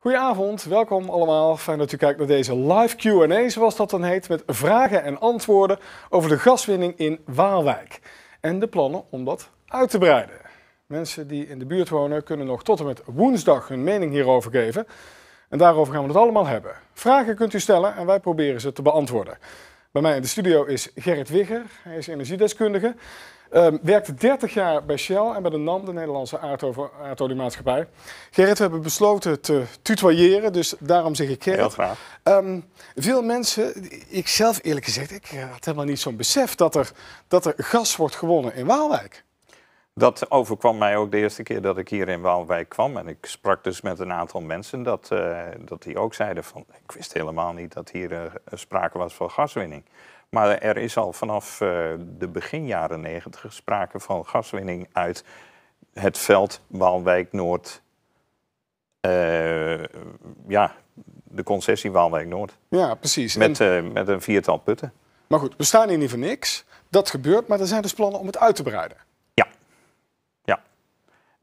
Goedenavond, welkom allemaal. Fijn dat u kijkt naar deze live Q&A, zoals dat dan heet, met vragen en antwoorden over de gaswinning in Waalwijk en de plannen om dat uit te breiden. Mensen die in de buurt wonen kunnen nog tot en met woensdag hun mening hierover geven. En daarover gaan we het allemaal hebben. Vragen kunt u stellen en wij proberen ze te beantwoorden. Bij mij in de studio is Gerrit Wigger, hij is energiedeskundige. Um, werkte 30 jaar bij Shell en bij de NAM, de Nederlandse aardoliemaatschappij. Gerrit, we hebben besloten te tutoyeren, dus daarom zeg ik Gerrit. Heel graag. Ehm, veel mensen, ik zelf eerlijk gezegd, ik had helemaal niet zo'n besef dat er, dat er gas wordt gewonnen in Waalwijk. Dat overkwam mij ook de eerste keer dat ik hier in Waalwijk kwam. En ik sprak dus met een aantal mensen dat, eh, dat die ook zeiden van... ik wist helemaal niet dat hier eh, sprake was van gaswinning. Maar er is al vanaf eh, de begin jaren negentig sprake van gaswinning uit het veld Waalwijk-Noord... ja, de concessie Waalwijk-Noord. Ja, precies. Met, met een viertal putten. Maar goed, we staan hier niet voor niks. Dat gebeurt, maar er zijn dus plannen om het uit te breiden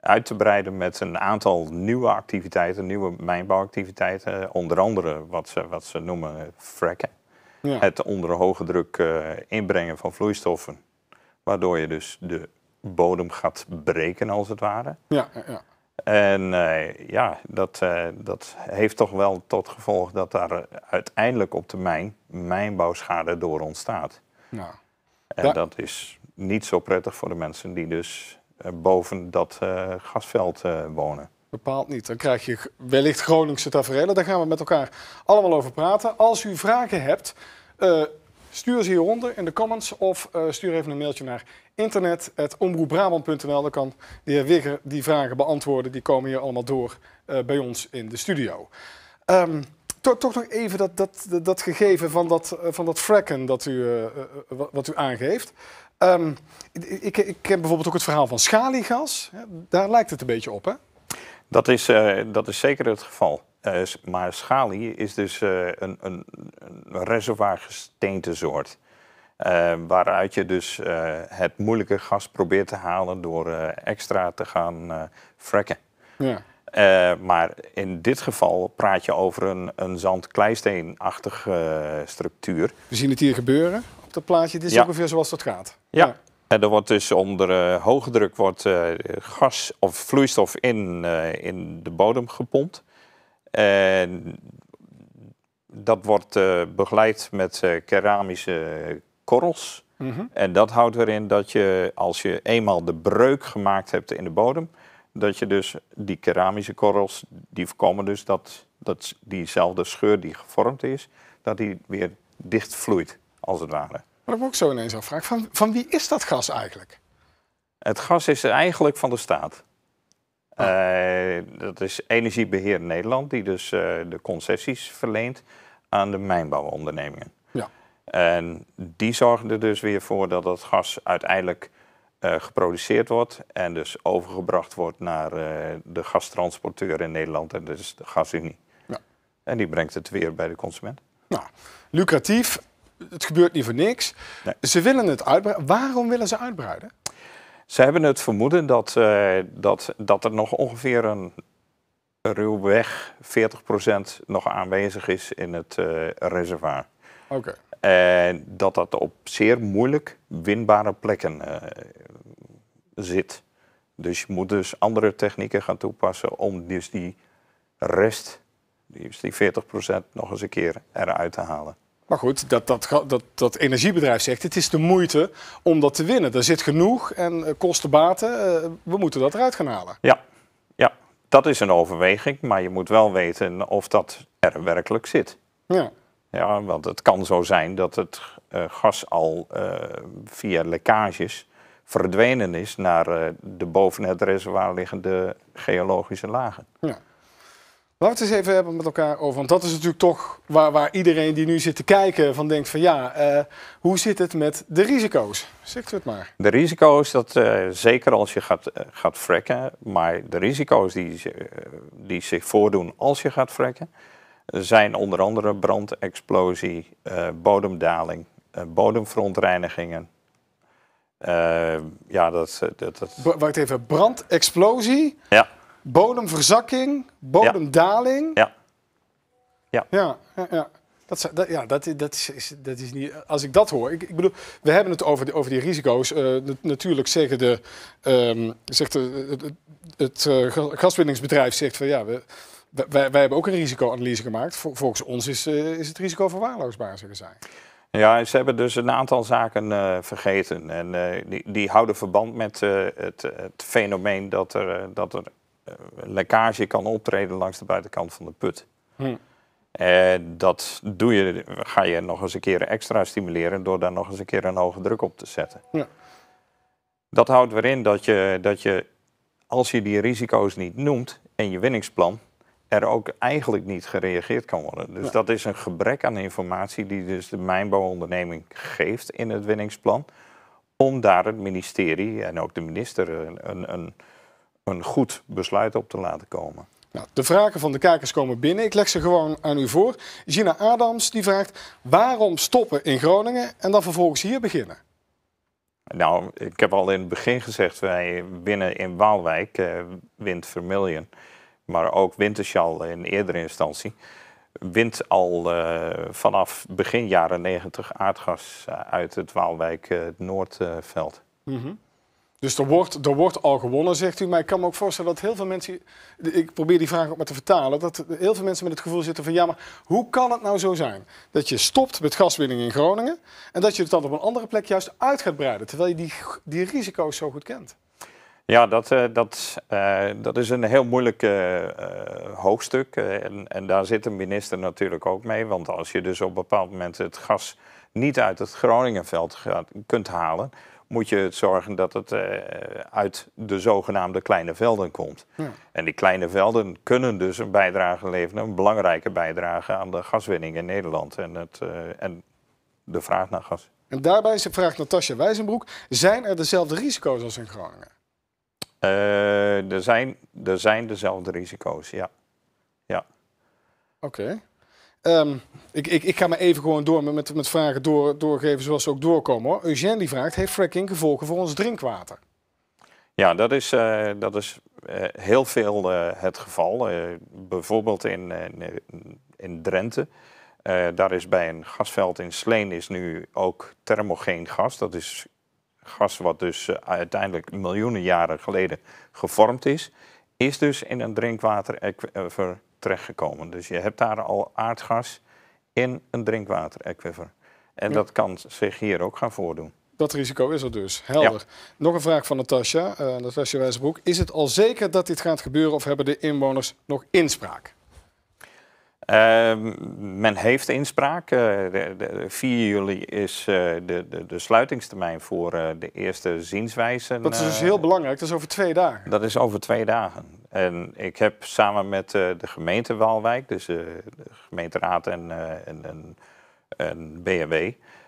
uit te breiden met een aantal nieuwe activiteiten, nieuwe mijnbouwactiviteiten. Onder andere wat ze, wat ze noemen frakken. Ja. Het onder hoge druk eh, inbrengen van vloeistoffen. Waardoor je dus de bodem gaat breken, als het ware. Ja, ja, En eh, ja, dat, eh, dat heeft toch wel tot gevolg dat daar uiteindelijk op termijn mijnbouwschade door ontstaat. Nou, en dat is niet zo prettig voor de mensen die dus eh, boven dat eh, gasveld eh, wonen. Bepaald niet. Dan krijg je wellicht Groningse tafereelen. Daar gaan we met elkaar allemaal over praten. Als u vragen hebt, stuur ze hieronder in de comments of stuur even een mailtje naar internet.omroepbrabant.nl. Dan kan de heer Wigger die vragen beantwoorden. Die komen hier allemaal door bij ons in de studio. Ehm, toch, nog even dat, dat, dat, gegeven van dat, van dat fracken dat u, wat u aangeeft. Ehm, ik, ik, ken bijvoorbeeld ook het verhaal van schaliegas. Daar lijkt het een beetje op, hè? Dat is, eh, dat is zeker het geval. Eh, maar schalie is dus eh, een, een, een reservoirgesteente soort. waaruit je dus het moeilijke gas probeert te halen door extra te gaan frakken. Ja. maar in dit geval praat je over een, een zand-kleisteenachtige structuur. We zien het hier gebeuren dat plaatje. Dit is ongeveer zoals dat gaat. Ja. En er wordt dus onder eh, hoge druk wordt, eh, gas of vloeistof in, eh, in de bodem gepompt. En dat wordt begeleid met keramische korrels. Mhm. En dat houdt erin dat je, als je eenmaal de breuk gemaakt hebt in de bodem, dat je dus die keramische korrels, die voorkomen dus dat, dat diezelfde scheur die gevormd is, dat die weer dicht vloeit als het ware. Maar ik ook zo ineens afvraag, van, van wie is dat gas eigenlijk? Het gas is eigenlijk van de staat. Ah. Eh, dat is Energiebeheer Nederland, die dus eh, de concessies verleent aan de mijnbouwondernemingen. Ja. En die zorgen er dus weer voor dat dat gas uiteindelijk eh, geproduceerd wordt en dus overgebracht wordt naar de gastransporteur in Nederland en dus de gasunie. Ja. En die brengt het weer bij de consument. Nou, lucratief. Het gebeurt niet voor niks. Ze willen het uitbreiden. Waarom willen ze uitbreiden? Ze hebben het vermoeden dat, eh, dat, dat er nog ongeveer een ruwweg 40% nog aanwezig is in het eh, reservoir. Oké. Okay. dat dat op zeer moeilijk winbare plekken eh, zit. Dus je moet dus andere technieken gaan toepassen om dus die rest, dus die 40% nog eens een keer eruit te halen. Maar goed, dat, dat, dat, dat energiebedrijf zegt, het is de moeite om dat te winnen. Er zit genoeg en eh, kosten baten, eh, we moeten dat eruit gaan halen. Ja, ja, dat is een overweging, maar je moet wel weten of dat er werkelijk zit. Ja. Ja, want het kan zo zijn dat het eh, gas al via lekkages verdwenen is naar de boven het reservoir liggende geologische lagen. Ja. Laten we het eens even hebben met elkaar over. Want dat is natuurlijk toch waar, waar iedereen die nu zit te kijken van denkt van ja, eh, hoe zit het met de risico's? Zegt u het maar. De risico's, dat, eh, zeker als je gaat, uh, gaat frekken, maar de risico's die, die zich voordoen als je gaat frekken, zijn onder andere brand, explosie, bodemdaling, bodemfrontreinigingen. ja, dat, dat, dat... Wacht even, brandexplosie? Ja bodemverzakking, bodemdaling. Ja. Ja. ja. ja, Dat, ja, dat, dat, is, dat is niet. Als ik dat hoor. Ik, ik bedoel, we hebben het over, over die risico's. Eh, natuurlijk zeggen de, ehm, zegt de, het, het eh, gaswinningsbedrijf zegt van ja, we, wij, wij hebben ook een risicoanalyse gemaakt. volgens ons is, eh, is het risico verwaarloosbaar, zeggen zij. Ja, ze hebben dus een aantal zaken vergeten. En die, die houden verband met het, het, fenomeen dat er, dat er eh, lekkage kan optreden langs de buitenkant van de put. Hm. En dat doe je, ga je nog eens een keer extra stimuleren door daar nog eens een keer een hoge druk op te zetten. Ja. Dat houdt weer in dat je, dat je, als je die risico's niet noemt in je winningsplan, er ook eigenlijk niet gereageerd kan worden. Dus dat is een gebrek aan informatie die dus de mijnbouwonderneming geeft in het winningsplan, om daar het ministerie en ook de minister een, een een goed besluit op te laten komen. Nou, de vragen van de kijkers komen binnen. Ik leg ze gewoon aan u voor. Gina Adams die vraagt waarom stoppen in Groningen en dan vervolgens hier beginnen? Nou, ik heb al in het begin gezegd, wij winnen in Waalwijk, eh, wint Vermillion, maar ook Winterschal in eerdere instantie. Wint al eh, vanaf begin jaren negentig aardgas eh, uit het Waalwijk eh, Noordveld. Mm dus er wordt, er wordt al gewonnen, zegt u. Maar ik kan me ook voorstellen dat heel veel mensen. Ik probeer die vraag ook maar te vertalen. Dat heel veel mensen met het gevoel zitten van: ja, maar hoe kan het nou zo zijn? Dat je stopt met gaswinning in Groningen. en dat je het dan op een andere plek juist uit gaat breiden. terwijl je die, die risico's zo goed kent. Ja, dat, eh, dat, eh, dat is een heel moeilijk uh, hoofdstuk. En, en daar zit de minister natuurlijk ook mee. Want als je dus op een bepaald moment het gas niet uit het Groningenveld gaat, kunt halen moet je zorgen dat het eh, uit de zogenaamde kleine velden komt. Ja. En die kleine velden kunnen dus een bijdrage leveren, een belangrijke bijdrage aan de gaswinning in Nederland en, het, eh, en de vraag naar gas. En daarbij vraagt Natasja Wijzenbroek: zijn er dezelfde risico's als in Groningen? Eh, er, zijn, er zijn dezelfde risico's, ja. ja. Oké. Ehm, ik, ik, ik, ga maar even gewoon door met, met vragen door, doorgeven zoals ze ook doorkomen. Hoor. Eugène die vraagt, heeft fracking gevolgen voor ons drinkwater? Ja, dat is, eh, dat is eh, heel veel eh, het geval. bijvoorbeeld in, in Drenthe. daar is bij een gasveld in Sleen is nu ook thermogeen gas. Dat is gas wat dus uiteindelijk miljoenen jaren geleden gevormd is. Is dus in een drinkwater dus je hebt daar al aardgas in een drinkwater-equiver. En dat kan zich hier ook gaan voordoen. Dat risico is er dus. Helder. Nog een vraag van Natasja, uh, Natasja Wijzerbroek. Is het al zeker dat dit gaat gebeuren of hebben de inwoners nog inspraak? Ehm, men heeft inspraak. Eh, de, 4 juli is eh, de, de, de, sluitingstermijn voor de eerste zienswijzen. Dat is dus heel belangrijk, dat is over twee dagen. Dat is over twee dagen. En ik heb samen met eh, de gemeente Waalwijk, dus eh, de gemeenteraad en, eh, en, en,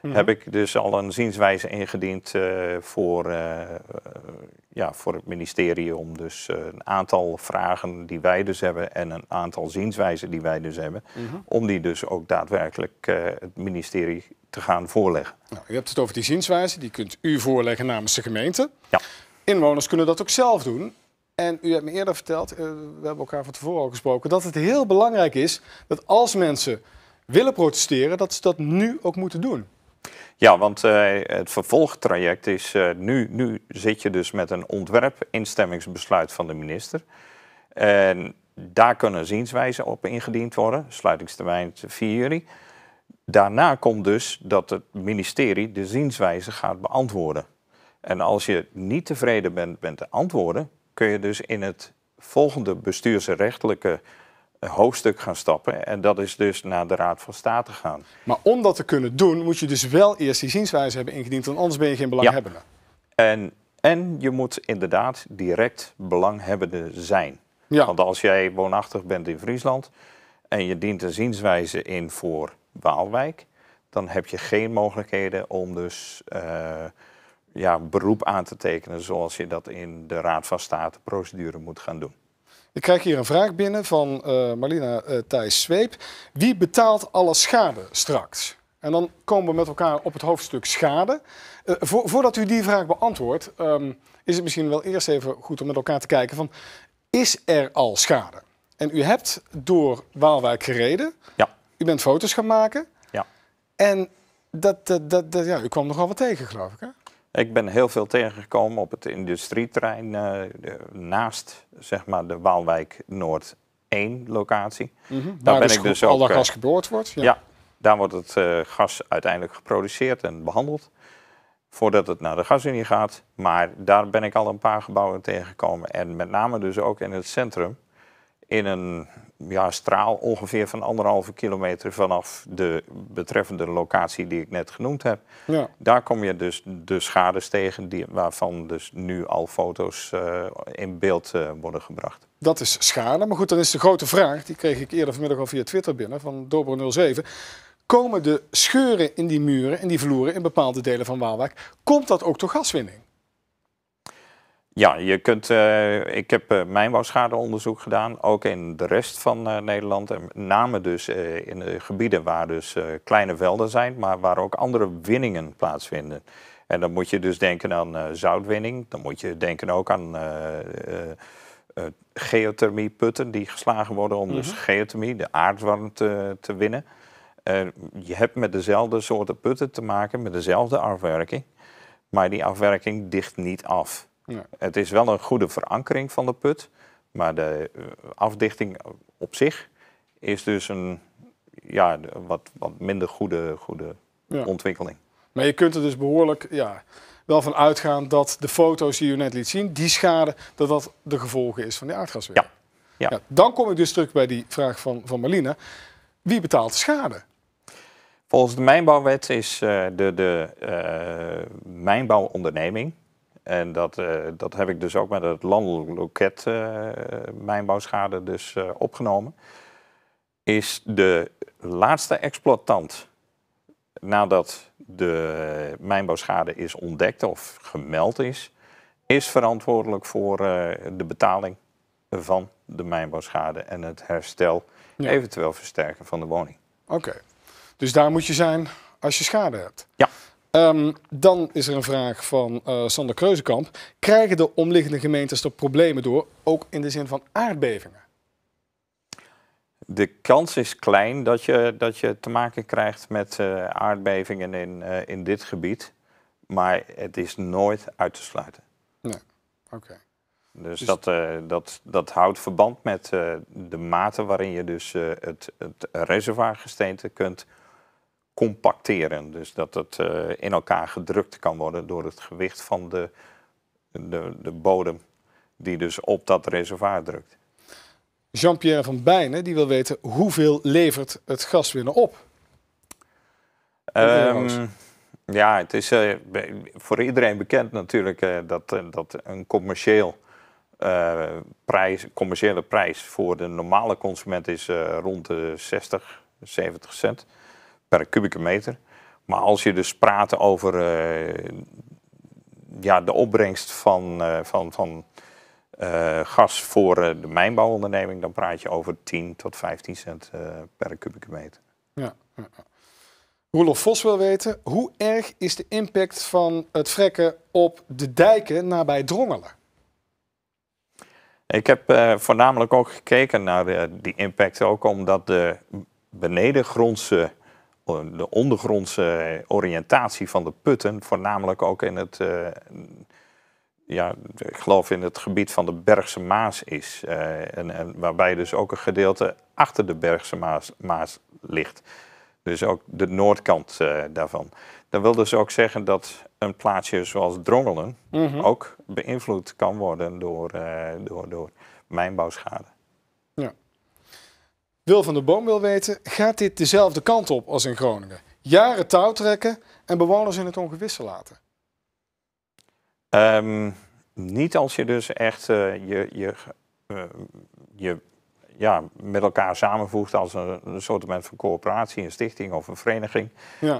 mhm. heb ik dus al een zienswijze ingediend voor, ja, voor het ministerie om dus een aantal vragen die wij dus hebben en een aantal zienswijzen die wij dus hebben, mhm. om die dus ook daadwerkelijk het ministerie te gaan voorleggen. Nou, u hebt het over die zienswijze, die kunt u voorleggen namens de gemeente. Ja. Inwoners kunnen dat ook zelf doen. En u hebt me eerder verteld, eh, we hebben elkaar van tevoren al gesproken, dat het heel belangrijk is dat als mensen willen protesteren, dat ze dat nu ook moeten doen. Ja, want eh, het vervolgtraject is eh, nu, nu zit je dus met een ontwerp-instemmingsbesluit van de minister. En daar kunnen zienswijzen op ingediend worden, sluitingstermijn 4 juli. Daarna komt dus dat het ministerie de zienswijze gaat beantwoorden. En als je niet tevreden bent met de antwoorden, kun je dus in het volgende bestuursrechtelijke eh, hoofdstuk gaan stappen. En dat is dus naar de Raad van State gaan. Maar om dat te kunnen doen, moet je dus wel eerst die zienswijze hebben ingediend, want anders ben je geen belanghebbende. En, en je moet inderdaad direct belanghebbende zijn. Ja. Want als jij woonachtig bent in Friesland en je dient een zienswijze in voor Waalwijk, dan heb je geen mogelijkheden om dus. Eh, ja, beroep aan te tekenen zoals je dat in de Raad van State procedure moet gaan doen. Ik krijg hier een vraag binnen van uh, Marlina eh, Thijs Zweep. Wie betaalt alle schade straks? En dan komen we met elkaar op het hoofdstuk schade. Eh, voordat u die vraag beantwoordt, ehm, is het misschien wel eerst even goed om met elkaar te kijken van, is er al schade? En u hebt door Waalwijk gereden. Ja. U bent foto's gaan maken. Ja. En dat, dat, dat, ja, u kwam nogal wat tegen, geloof ik. Hè? Ik ben heel veel tegengekomen op het industrieterrein eh, naast zeg maar, de Waalwijk Noord 1 locatie. Mhm. Daar ben dus ik dus ook. Al dat eh, gas geboord wordt? Ja. daar wordt het eh, gas uiteindelijk geproduceerd en behandeld. Voordat het naar de gasunie gaat. Maar daar ben ik al een paar gebouwen tegengekomen. En met name dus ook in het centrum. In een ja, straal ongeveer van anderhalve kilometer vanaf de betreffende locatie die ik net genoemd heb. Ja. Daar kom je dus de schades tegen, die, waarvan dus nu al foto's eh, in beeld eh, worden gebracht. Dat is schade, maar goed, dan is de grote vraag, die kreeg ik eerder vanmiddag al via Twitter binnen van Dobro07. Komen de scheuren in die muren, in die vloeren, in bepaalde delen van Waalwijk, komt dat ook door gaswinning? Ja, je kunt, eh, ik heb uh, eh, mijnbouwschadeonderzoek gedaan, ook in de rest van eh, Nederland. En met name dus in de gebieden waar dus kleine velden zijn, maar waar ook andere winningen plaatsvinden. En dan moet je dus denken aan zoutwinning, dan moet je denken ook aan geothermieputten die geslagen worden om dus mhm. geothermie, de aardwarmte, te winnen. je hebt met dezelfde soorten putten te maken, met dezelfde afwerking, maar die afwerking dicht niet af. Het is wel een goede verankering van de put, maar de eh, afdichting op zich is dus een ja, wat, wat minder goede, goede ontwikkeling. Maar je kunt er dus behoorlijk ja, wel van uitgaan dat de foto's die u net liet zien, die schade, dat dat de gevolgen is van die aardgasweer. Ja. Ja. dan kom ik dus terug bij die vraag van, van Marlina. Wie betaalt de schade? Volgens de mijnbouwwet is eh, de, de eh, mijnbouwonderneming, en dat, eh, dat heb ik dus ook met het landelijk loket eh, mijnbouwschade dus eh, opgenomen. Is de laatste exploitant nadat de mijnbouwschade is ontdekt of gemeld is, is verantwoordelijk voor de betaling van de mijnbouwschade en het herstel, eventueel versterken van de woning. Oké, dus daar moet je zijn als je schade hebt. Ja. Ehm, dan is er een vraag van uh, Sander Kreuzenkamp. Krijgen de omliggende gemeentes er problemen door, ook in de zin van aardbevingen? De kans is klein dat je, dat je te maken krijgt met eh, aardbevingen in, eh, in dit gebied. Maar het is nooit uit te sluiten. Nee, oké. Dus, dus- dat, dat, dat houdt verband met de mate waarin je dus het, het reservoirgesteente kunt compacteren. Dus dat het eh, in elkaar gedrukt kan worden door het gewicht van de, de, de bodem die dus op dat reservoir drukt. Jean-Pierre van Bijnen die wil weten hoeveel levert het gas op? Ehm, ja, het is eh, voor iedereen bekend natuurlijk eh, dat, dat een commercieel, prijs, commerciële prijs voor de normale consument is rond de 60, 70 cent per kubieke meter. Maar als je dus praat over eh, ja, de opbrengst van, eh, van, van eh, gas voor de mijnbouwonderneming, dan praat je over 10 tot 15 cent per kubieke meter. Ja. Roelof Vos wil weten, hoe erg is de impact van het vrekken op de dijken nabij Drongelen? Ik heb voornamelijk ook gekeken naar die impact, ook omdat de benedengrondse de ondergrondse oriëntatie van de putten, voornamelijk ook in het, eh, ja, ik geloof in het gebied van de Bergse Maas is. Eh, en, waarbij dus ook een gedeelte achter de Bergse Maas, Maas ligt. Dus ook de noordkant eh, daarvan. Dat wil dus ook zeggen dat een plaatsje zoals Drongelen mhm. ook beïnvloed kan worden door, door, door mijnbouwschade. Wil van der Boom wil weten, gaat dit dezelfde kant op als in Groningen? Jaren touw trekken en bewoners in het ongewisse laten? Ehm, niet als je dus echt eh, je, je, eh, je ja, met elkaar samenvoegt als een, een soort van coöperatie, een stichting of een vereniging.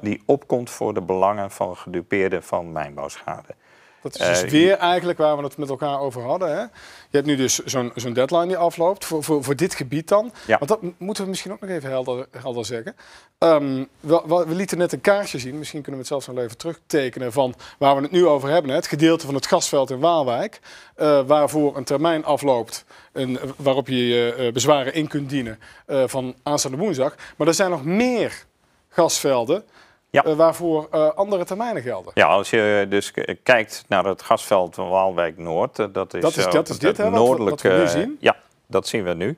Die opkomt voor de belangen van gedupeerden van mijnbouwschade. Dat is dus eh, weer eigenlijk waar we het met elkaar over hadden. Hè? Je hebt nu dus zo'n deadline die afloopt voor, voor, voor dit gebied dan. Want dat moeten we misschien ook nog even helder, zeggen. Ehm, we, we, lieten net een kaartje zien, misschien kunnen we het zelfs nog even terugtekenen... van waar we het nu over hebben. Hè? Het gedeelte van het gasveld in Waalwijk, eh, waarvoor een termijn afloopt... En waarop je je eh, bezwaren in kunt dienen van aanstaande woensdag. Maar er zijn nog meer gasvelden ja. Eh, waarvoor eh, andere termijnen gelden. Ja, als je dus kijkt naar het gasveld van Waalwijk Noord, eh, dat is, dat is, dat is dit, hè, noordelijk, wat, we nu zien. ja, dat zien we nu.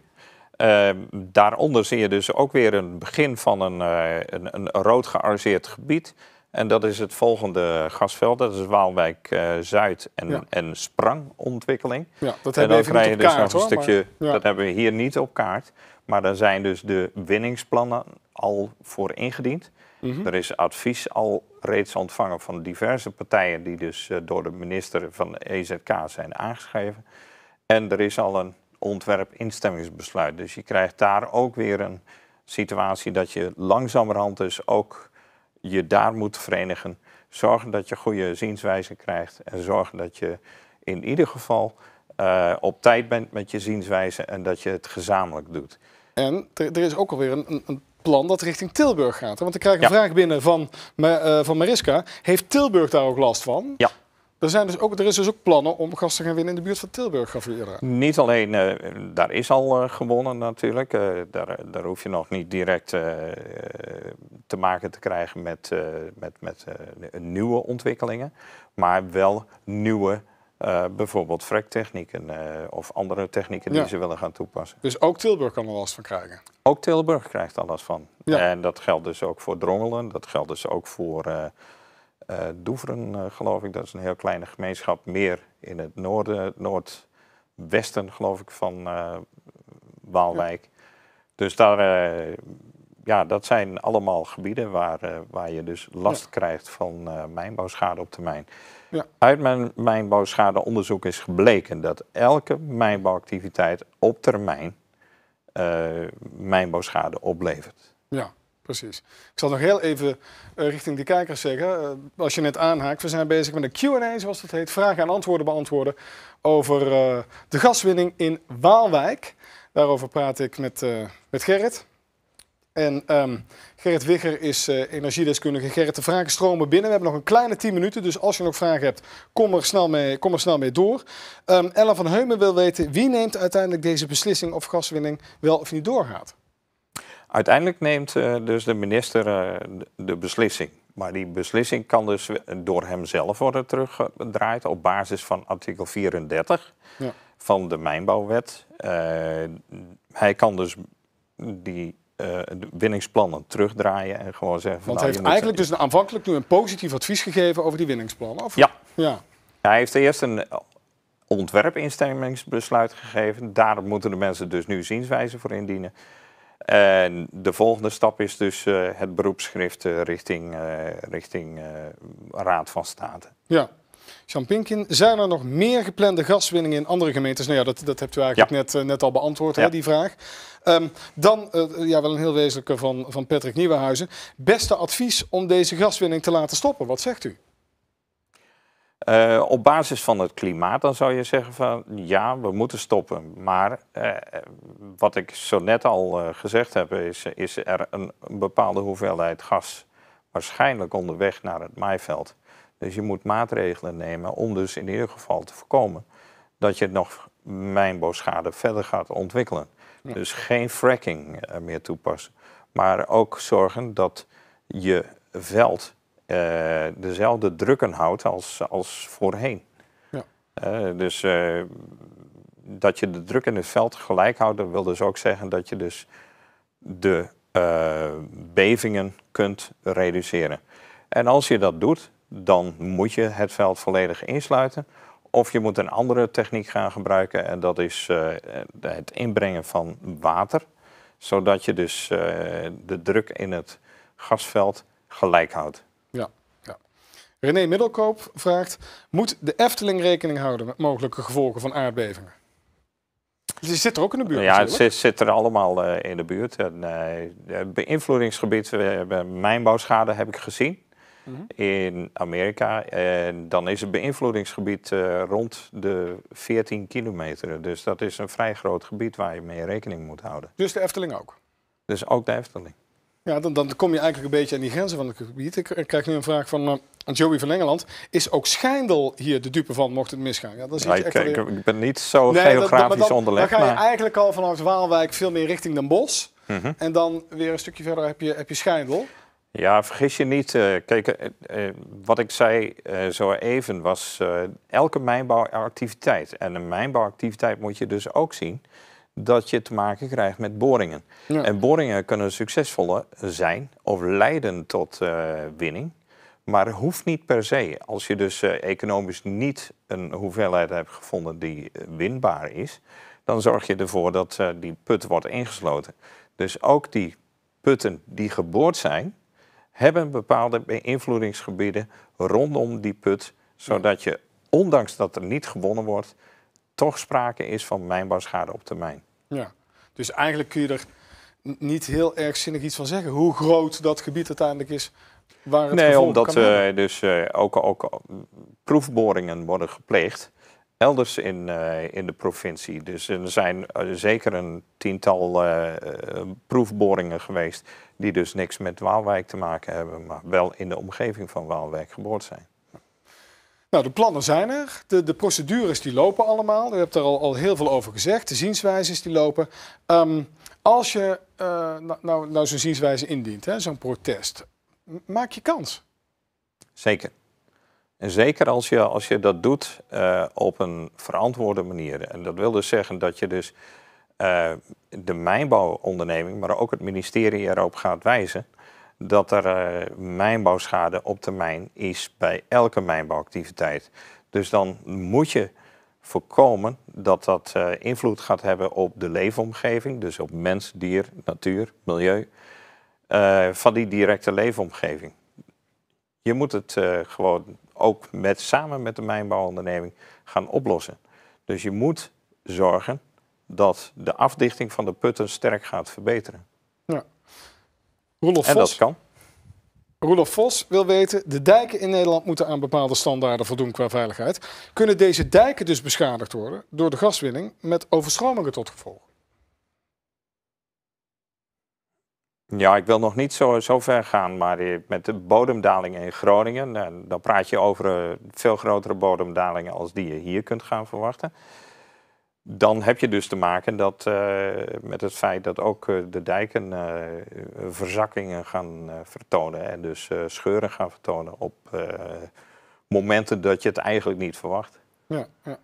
Ehm, daaronder zie je dus ook weer een begin van een, een, een, rood gearseerd gebied. En dat is het volgende gasveld. Dat is Waalwijk Zuid en, ja. en Sprangontwikkeling. Ja, dat hebben we even dus kaart, hoor, stukje, Dat hebben we hier niet op kaart. Maar daar zijn dus de winningsplannen al voor ingediend. Mhm. Er is advies al reeds ontvangen van diverse partijen die dus eh, door de minister van de EZK zijn aangeschreven. En er is al een ontwerp-instemmingsbesluit. Dus je krijgt daar ook weer een situatie dat je langzamerhand dus ook je daar moet verenigen. Zorgen dat je goede zienswijze krijgt en zorgen dat je in ieder geval eh, op tijd bent met je zienswijze en dat je het gezamenlijk doet. En er, is ook alweer een, een, plan dat richting Tilburg gaat. Want ik krijg een vraag binnen van, eh, van Mariska. Heeft Tilburg daar ook last van? Ja. Er, zijn dus ook, er is dus ook plannen om gasten te gaan winnen in de buurt van Tilburg, gaf Niet alleen, eh, daar is al eh, gewonnen natuurlijk. daar, daar hoef je nog niet direct te maken te krijgen met, met, met nieuwe ontwikkelingen. Maar wel nieuwe eh, bijvoorbeeld vrektechnieken eh, of andere technieken die ze willen gaan toepassen. Dus ook Tilburg kan er last van krijgen? Ook Tilburg krijgt er last van. Ja. En dat geldt dus ook voor Drongelen, dat geldt dus ook voor uh, Doeveren, geloof ik. Dat is een heel kleine gemeenschap, meer in het noorden, noordwesten, geloof ik, van Waalwijk. Dus daar, ja, dat zijn allemaal gebieden waar, waar je dus last krijgt van mijnbouwschade op termijn. Ja. Uit mijn mijnbouwschadeonderzoek is gebleken dat elke mijnbouwactiviteit op termijn uh, mijnbouwschade oplevert. Ja, precies. Ik zal nog heel even eh, richting de kijkers zeggen, eh, als je net aanhaakt, we zijn bezig met een Q&A, zoals dat heet, vragen en antwoorden beantwoorden over de gaswinning in Waalwijk. Daarover praat ik met, met Gerrit. En um, Gerrit Wigger is uh, energiedeskundige. Gerrit, de vragen stromen binnen. We hebben nog een kleine 10 minuten. Dus als je nog vragen hebt, kom er snel mee, kom er snel mee door. Um, ehm, Ella van Heumen wil weten, wie neemt uiteindelijk deze beslissing of gaswinning wel of niet doorgaat? Uiteindelijk neemt eh, dus de minister eh, de beslissing. Maar die beslissing kan dus door hemzelf worden teruggedraaid op basis van artikel 34 ja. van de mijnbouwwet. hij kan dus die uh, de winningsplannen terugdraaien en gewoon zeggen... Van, Want nou, hij heeft eigenlijk dus een, aanvankelijk nu een positief advies gegeven over die winningsplannen? Of? Ja. ja. Hij heeft eerst een ontwerpinstemmingsbesluit gegeven. Daar moeten de mensen dus nu zienswijzen voor indienen. En de volgende stap is dus eh, het beroepschrift eh, richting, uh, richting Raad van State. Ja, Champinkin, zijn er nog meer geplande gaswinningen in andere gemeentes? Nou ja, dat, dat hebt u eigenlijk net, eh, net al beantwoord, hè, die vraag. Ehm, dan, eh, ja, wel een heel wezenlijke van, van Patrick Nieuwenhuizen. Beste advies om deze gaswinning te laten stoppen, wat zegt u? Eh, op basis van het klimaat, dan zou je zeggen van ja, we moeten stoppen. Maar wat ik zo net al gezegd heb, is, is er een, een, bepaalde hoeveelheid gas waarschijnlijk onderweg naar het maaiveld. Dus je moet maatregelen nemen om dus in ieder geval te voorkomen dat je nog mijnbouwschade verder gaat ontwikkelen. Dus geen fracking eh, meer toepassen. Maar ook zorgen dat je veld uh, dezelfde drukken houdt als, als voorheen. Ja. Eh, dus dat je de druk in het veld gelijk houdt, dat wil dus ook zeggen dat je dus de bevingen kunt reduceren. En als je dat doet, dan moet je het veld volledig insluiten. Of je moet een andere techniek gaan gebruiken en dat is eh, het inbrengen van water, zodat je dus eh, de druk in het gasveld gelijk houdt. Ja, ja. René Middelkoop vraagt, moet de Efteling rekening houden met mogelijke gevolgen van aardbevingen? Ze zit er ook in de buurt. Ja, het zit, er allemaal eh, in de buurt. En, beïnvloedingsgebied, mijnbouwschade heb ik gezien. Mhm. in Amerika. En dan is het beïnvloedingsgebied eh, rond de 14 kilometer. Dus dat is een vrij groot gebied waar je mee rekening moet houden. Dus de Efteling ook? Dus ook de Efteling. Ja, dan, dan kom je eigenlijk een beetje aan die grenzen van het gebied. Ik krijg nu een vraag van eh, Joey van Engeland. Is ook Schijndel hier de dupe van, mocht het misgaan? Ja, nee, nou, echt ik, ben niet zo geografisch onderlegd. Dan ga je eigenlijk al vanaf Waalwijk veel meer richting Den Bosch. Mhm. En dan weer een stukje verder heb je, heb je Schijndel. Ja, vergis je niet. Eh, kijk, eh, eh, wat ik zei zo even was elke mijnbouwactiviteit. En een mijnbouwactiviteit moet je dus ook zien dat je te maken krijgt met boringen. En boringen kunnen succesvolle zijn of leiden tot winning. Maar hoeft niet per se. Als je dus economisch niet een hoeveelheid hebt gevonden die winbaar is, dan zorg je ervoor dat die put wordt ingesloten. Dus ook die putten die geboord zijn, hebben bepaalde beïnvloedingsgebieden rondom die put, zodat je, ondanks dat er niet gewonnen wordt, toch sprake is van mijnbouwschade op termijn. Ja, dus eigenlijk kun je er niet heel erg zinnig iets van zeggen, hoe groot dat gebied uiteindelijk is. Waar het nee, omdat kan eh, dus eh, ook, ook proefboringen worden gepleegd elders in, eh, in de provincie. Dus er zijn eh, zeker een tiental eh, proefboringen geweest die dus niks met Waalwijk te maken hebben, maar wel in de omgeving van Waalwijk geboord zijn. Nou, de plannen zijn er. De, de procedures die lopen allemaal. U hebt daar al, al heel veel over gezegd. De zienswijzes die lopen. Ehm, als je nou, nou, nou zo'n zienswijze indient, zo'n protest, maak je kans. Zeker. En zeker als je, als je dat doet eh, op een verantwoorde manier. En dat wil dus zeggen dat je dus eh, de mijnbouwonderneming, maar ook het ministerie erop gaat wijzen dat er eh, mijnbouwschade op termijn is bij elke mijnbouwactiviteit. Dus dan moet je voorkomen dat dat invloed gaat hebben op de leefomgeving, dus op mens, dier, natuur, milieu, van die directe leefomgeving. Je moet het eh, gewoon ook met, samen met de mijnbouwonderneming gaan oplossen. Dus je moet zorgen dat de afdichting van de putten sterk gaat verbeteren. Ja. Roelof en dat kan. Roelof Vos wil weten, de dijken in Nederland moeten aan bepaalde standaarden voldoen qua veiligheid. Kunnen deze dijken dus beschadigd worden door de gaswinning met overstromingen tot gevolg? Ja, ik wil nog niet zo, zo ver gaan, maar eh, met de bodemdalingen in Groningen, eh, dan praat je over eh, veel grotere bodemdalingen als die je hier kunt gaan verwachten. Dan heb je dus te maken dat, met het feit dat ook de dijken verzakkingen gaan vertonen en dus scheuren gaan vertonen op momenten dat je het eigenlijk niet verwacht. Ja, ja.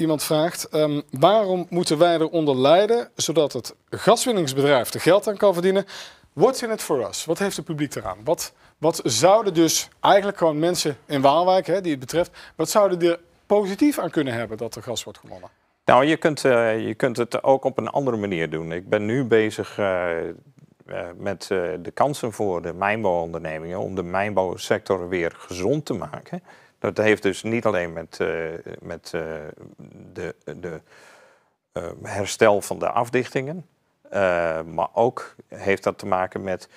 Iemand vraagt, ehm, waarom moeten wij eronder lijden zodat het gaswinningsbedrijf er geld aan kan verdienen? What's in it for us? Wat heeft het publiek eraan? Wat, wat zouden dus eigenlijk gewoon mensen in Waalwijk, hè, die het betreft, wat zouden er positief aan kunnen hebben dat er gas wordt gewonnen? Nou, je kunt, eh, je kunt het ook op een andere manier doen. Ik ben nu bezig eh, eh, met de kansen voor de mijnbouwondernemingen om de mijnbouwsector weer gezond te maken. Dat heeft dus niet alleen met, uh, met eh, de, de eh, herstel van de afdichtingen, maar ook heeft dat te maken met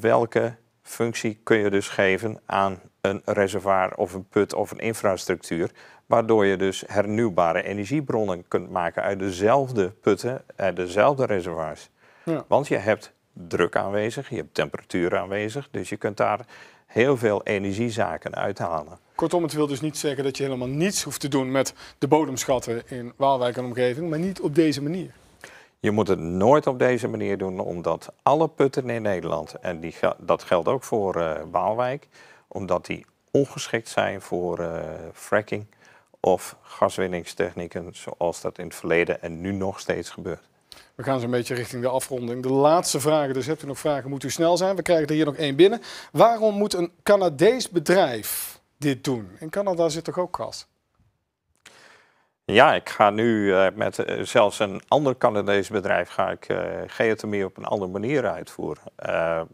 welke functie kun je dus geven aan een reservoir of een put of een infrastructuur, waardoor je dus hernieuwbare energiebronnen kunt maken uit dezelfde putten, uit dezelfde reservoirs. Ja. Want je hebt druk aanwezig, je hebt temperatuur aanwezig, dus je kunt daar heel veel energiezaken uithalen. Kortom, het wil dus niet zeggen dat je helemaal niets hoeft te doen met de bodemschatten in Waalwijk en omgeving, maar niet op deze manier. Je moet het nooit op deze manier doen, omdat alle putten in Nederland, en die, dat geldt ook voor eh, Waalwijk, omdat die ongeschikt zijn voor uh, fracking of gaswinningstechnieken zoals dat in het verleden en nu nog steeds gebeurt. We gaan zo'n beetje richting de afronding. De laatste vragen, dus hebt u nog vragen, moet u snel zijn. We krijgen er hier nog één binnen. Waarom moet een Canadees bedrijf dit doen? In Canada zit toch ook gas? Ja, ik ga nu eh, met eh, zelfs een ander Canadees bedrijf ga ik uh, eh, geothermie op een andere manier uitvoeren.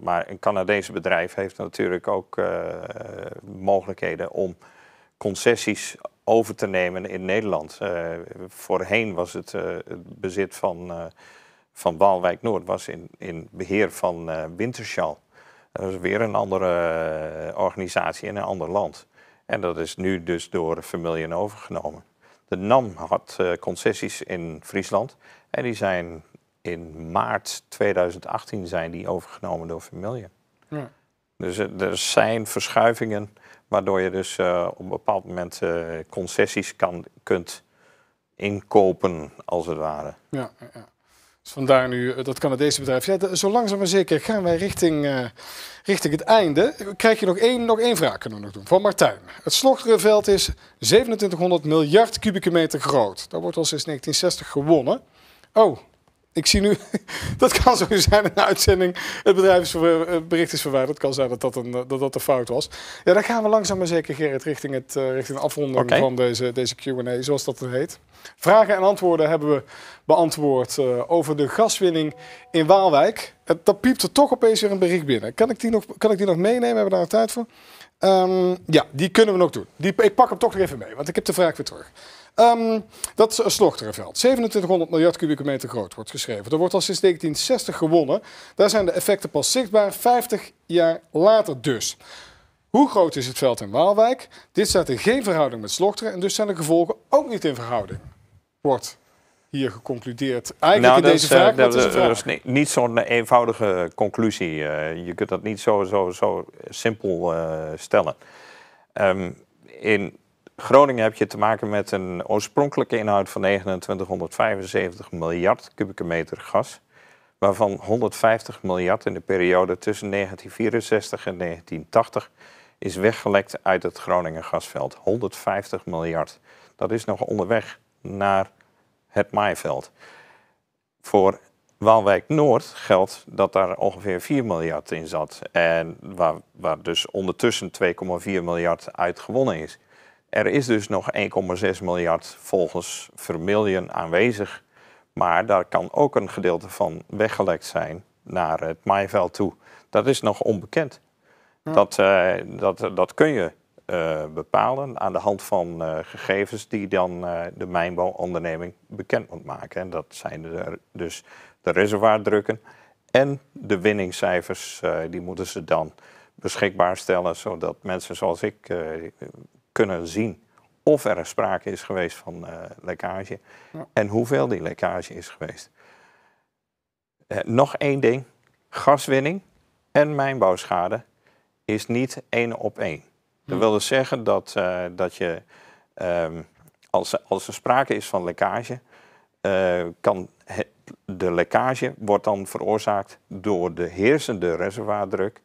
maar een Canadees bedrijf heeft natuurlijk ook mogelijkheden om concessies over te nemen in Nederland. Eh, voorheen was het, eh, het bezit van, eh, van Waalwijk Noord was in, in beheer van Wintershall. Dat is weer een andere organisatie in een ander land. En dat is nu dus door familie overgenomen. De NAM had concessies in Friesland en die zijn in maart 2018 zijn die overgenomen door familie. Ja. Dus er zijn verschuivingen Waardoor je dus eh, op een bepaald moment eh, concessies kan, kunt inkopen, als het ware. Ja, ja. Dus vandaar nu eh, dat Canadese bedrijf. Ja, zo langzaam maar zeker gaan wij richting, richting het einde. Krijg je nog één, nog één vraag kunnen nog doen, van Martijn. Het veld is 2700 miljard kubieke meter groot. Dat wordt al sinds 1960 gewonnen. Oh, ik zie nu, dat kan zo zijn in een uitzending. Het bedrijfsbericht eh, is verwijderd. Het kan zijn dat dat, een, eh, dat dat een fout was. Ja, dan gaan we langzaam maar zeker, Gerrit, richting, het, eh, richting de van deze, deze QA, zoals dat heet. Vragen en antwoorden hebben we beantwoord over de gaswinning in Waalwijk. Het, dat piept er toch opeens weer een bericht binnen. Kan ik die nog, kan ik die nog meenemen? Hebben we daar tijd voor? Ehm, ja, die kunnen we nog doen. Die, ik pak hem toch nog even mee, want ik heb de vraag weer terug. Um, dat eh, slochterenveld. 2700 miljard kubieke meter groot wordt geschreven. Er wordt al sinds 1960 gewonnen. Daar zijn de effecten pas zichtbaar, 50 jaar later dus. Hoe groot is het veld in Waalwijk? Dit staat in geen verhouding met Slochteren en dus zijn de gevolgen ook niet in verhouding. Wordt hier geconcludeerd? Eigenlijk nou, in deze is, vraag, eh, dat, eh, is, niet, zo'n eenvoudige conclusie. je kunt dat niet zo, zo, zo simpel stellen. Ehm, in Groningen heb je te maken met een oorspronkelijke inhoud van 2975 miljard kubieke meter gas, waarvan 150 miljard in de periode tussen 1964 en 1980 is weggelekt uit het Groningen gasveld. 150 miljard. Dat is nog onderweg naar het maaiveld. Voor Waalwijk Noord geldt dat daar ongeveer 4 miljard in zat. En waar, waar dus ondertussen 2,4 miljard uit gewonnen is. Er is dus nog 1,6 miljard volgens Vermillion aanwezig. Maar daar kan ook een gedeelte van weggelekt zijn naar het maaiveld toe. Dat is nog onbekend. Dat, eh, dat, dat kun je eh, bepalen aan de hand van eh, gegevens die dan de mijnbouwonderneming bekend moet maken. En dat zijn dus de reservoirdrukken en de winningcijfers. die moeten ze dan beschikbaar stellen, zodat mensen zoals ik kunnen zien of er sprake is geweest van uh, lekkage en hoeveel die lekkage is geweest. Eh, nog één ding, gaswinning en mijnbouwschade is niet één op één. Dat hm. wil dus zeggen dat, eh, dat je, ehm, als, als er sprake is van lekkage, kan de lekkage wordt dan veroorzaakt door de heersende reservoirdruk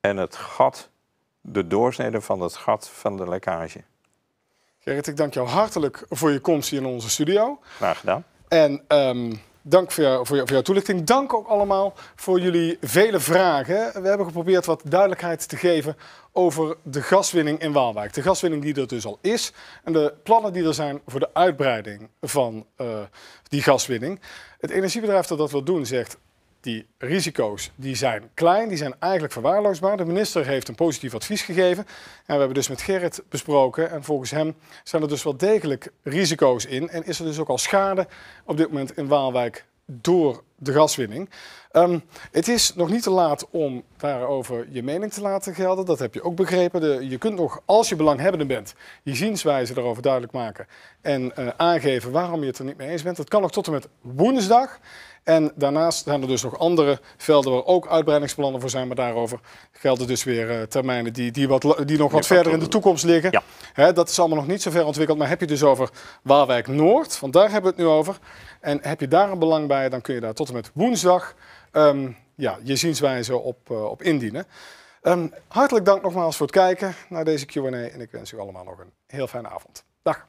en het gat de doorsnede van het gat van de lekkage. Gerrit, ik dank jou hartelijk voor je komst hier in onze studio. Graag gedaan. En ehm, dank voor, jou, voor, jou, voor, jouw toelichting. Dank ook allemaal voor jullie vele vragen. We hebben geprobeerd wat duidelijkheid te geven over de gaswinning in Waalwijk. De gaswinning die er dus al is en de plannen die er zijn voor de uitbreiding van eh, die gaswinning. Het energiebedrijf dat dat wil doen zegt die risico's die zijn klein, die zijn eigenlijk verwaarloosbaar. De minister heeft een positief advies gegeven. En we hebben dus met Gerrit besproken. En volgens hem zijn er dus wel degelijk risico's in. En is er dus ook al schade op dit moment in Waalwijk door de gaswinning. Ehm, het is nog niet te laat om daarover je mening te laten gelden. Dat heb je ook begrepen. De, je kunt nog, als je belanghebbende bent, je zienswijze daarover duidelijk maken. En eh, aangeven waarom je het er niet mee eens bent. Dat kan nog tot en met woensdag. En daarnaast zijn er dus nog andere velden waar ook uitbreidingsplannen voor zijn. Maar daarover gelden dus weer eh, termijnen die, die, wat, die nog wat verder in de toekomst liggen. Ja. Hè, dat is allemaal nog niet zo ver ontwikkeld. Maar heb je dus over Waalwijk Noord, want daar hebben we het nu over. En heb je daar een belang bij, dan kun je daar tot en met woensdag um, ja, je zienswijze op, eh, op indienen. Ehm, hartelijk dank nogmaals voor het kijken naar deze Q&A. En ik wens u allemaal nog een heel fijne avond. Dag.